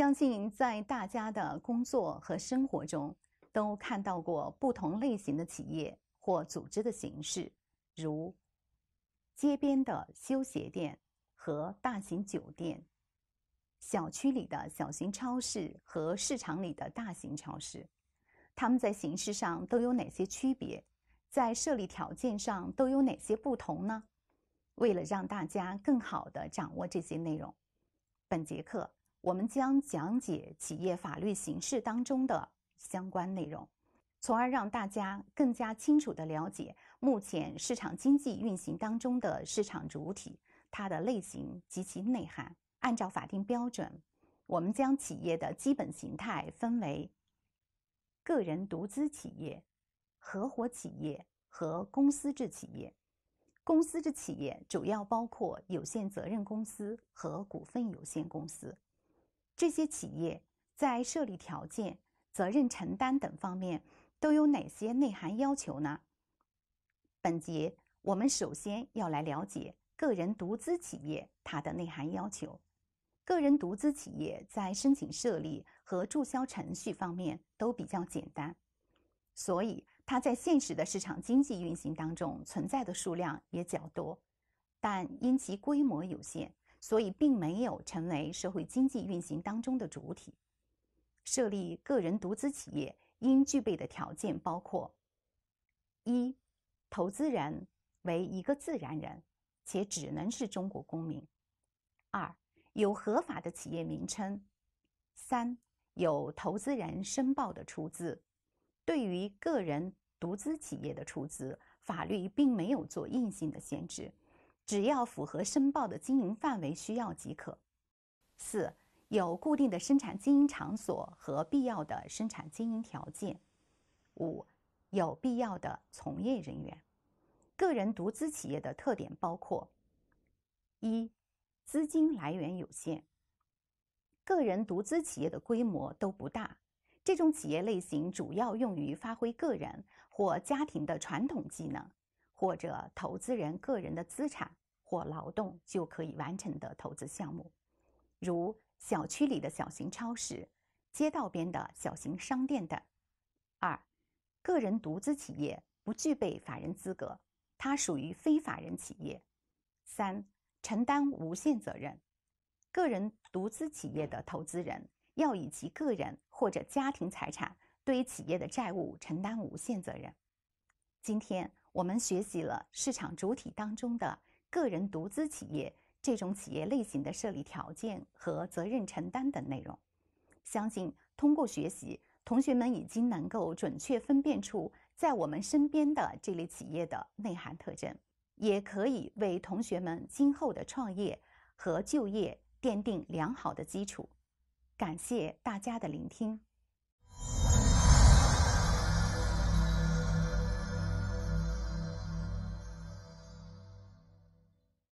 相信在大家的工作和生活中，都看到过不同类型的企业或组织的形式，如街边的修鞋店和大型酒店，小区里的小型超市和市场里的大型超市，它们在形式上都有哪些区别？在设立条件上都有哪些不同呢？为了让大家更好地掌握这些内容，本节课。我们将讲解企业法律形式当中的相关内容，从而让大家更加清楚的了解目前市场经济运行当中的市场主体它的类型及其内涵。按照法定标准，我们将企业的基本形态分为个人独资企业、合伙企业和公司制企业。公司制企业主要包括有限责任公司和股份有限公司。这些企业在设立条件、责任承担等方面都有哪些内涵要求呢？本节我们首先要来了解个人独资企业它的内涵要求。个人独资企业在申请设立和注销程序方面都比较简单，所以它在现实的市场经济运行当中存在的数量也较多，但因其规模有限。所以，并没有成为社会经济运行当中的主体。设立个人独资企业应具备的条件包括：一、投资人为一个自然人，且只能是中国公民；二、有合法的企业名称；三、有投资人申报的出资。对于个人独资企业的出资，法律并没有做硬性的限制。只要符合申报的经营范围需要即可。四、有固定的生产经营场所和必要的生产经营条件。五、有必要的从业人员。个人独资企业的特点包括：一、资金来源有限。个人独资企业的规模都不大，这种企业类型主要用于发挥个人或家庭的传统技能，或者投资人个人的资产。或劳动就可以完成的投资项目，如小区里的小型超市、街道边的小型商店等。二、个人独资企业不具备法人资格，它属于非法人企业。三、承担无限责任。个人独资企业的投资人要以其个人或者家庭财产对企业的债务承担无限责任。今天我们学习了市场主体当中的。个人独资企业这种企业类型的设立条件和责任承担等内容，相信通过学习，同学们已经能够准确分辨出在我们身边的这类企业的内涵特征，也可以为同学们今后的创业和就业奠定良好的基础。感谢大家的聆听。